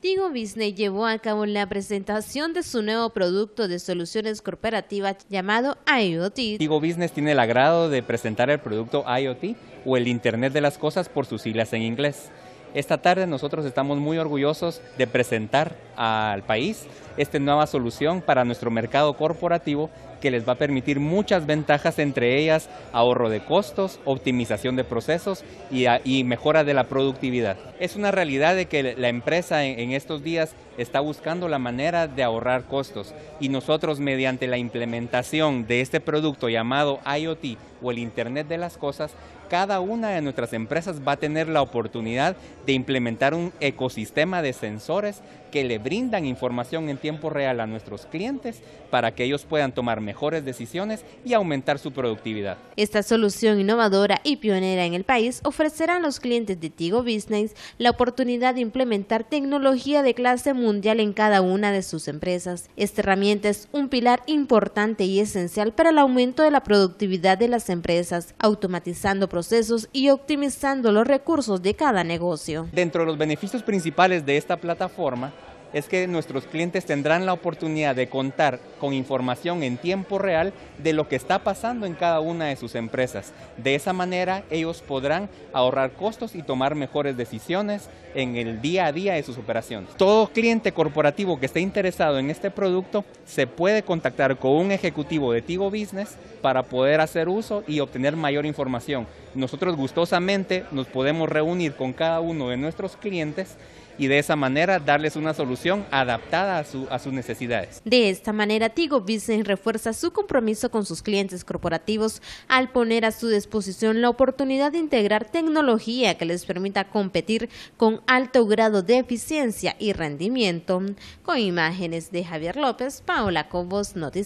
Tigo Business llevó a cabo la presentación de su nuevo producto de soluciones corporativas llamado IoT. Digo Business tiene el agrado de presentar el producto IoT o el Internet de las Cosas por sus siglas en inglés. Esta tarde nosotros estamos muy orgullosos de presentar al país esta nueva solución para nuestro mercado corporativo que les va a permitir muchas ventajas, entre ellas ahorro de costos, optimización de procesos y, mejora de la productividad. Es una realidad de que la empresa en, estos días está buscando la manera de ahorrar costos y nosotros mediante la implementación de este producto llamado IoT o el Internet de las Cosas, cada una de nuestras empresas va a tener la oportunidad de implementar un ecosistema de sensores que le brindan información en tiempo real a nuestros clientes para que ellos puedan tomar mejores decisiones y aumentar su productividad. Esta solución innovadora y pionera en el país ofrecerá a los clientes de Tigo Business la oportunidad de implementar tecnología de clase mundial en cada una de sus empresas. Esta herramienta es un pilar importante y esencial para el aumento de la productividad de las empresas, automatizando procesos y optimizando los recursos de cada negocio. Dentro de los beneficios principales de esta plataforma, es que nuestros clientes tendrán la oportunidad de contar con información en tiempo real de lo que está pasando en cada una de sus empresas. De esa manera ellos podrán ahorrar costos y tomar mejores decisiones en el día a día de sus operaciones. Todo cliente corporativo que esté interesado en este producto se puede contactar con un ejecutivo de Tigo Business para poder hacer uso y obtener mayor información. Nosotros gustosamente nos podemos reunir con cada uno de nuestros clientes y de esa manera darles una solución adaptada a, sus necesidades. De esta manera, Tigo Business refuerza su compromiso con sus clientes corporativos al poner a su disposición la oportunidad de integrar tecnología que les permita competir con alto grado de eficiencia y rendimiento. Con imágenes de Javier López, Paola Cobos, Voz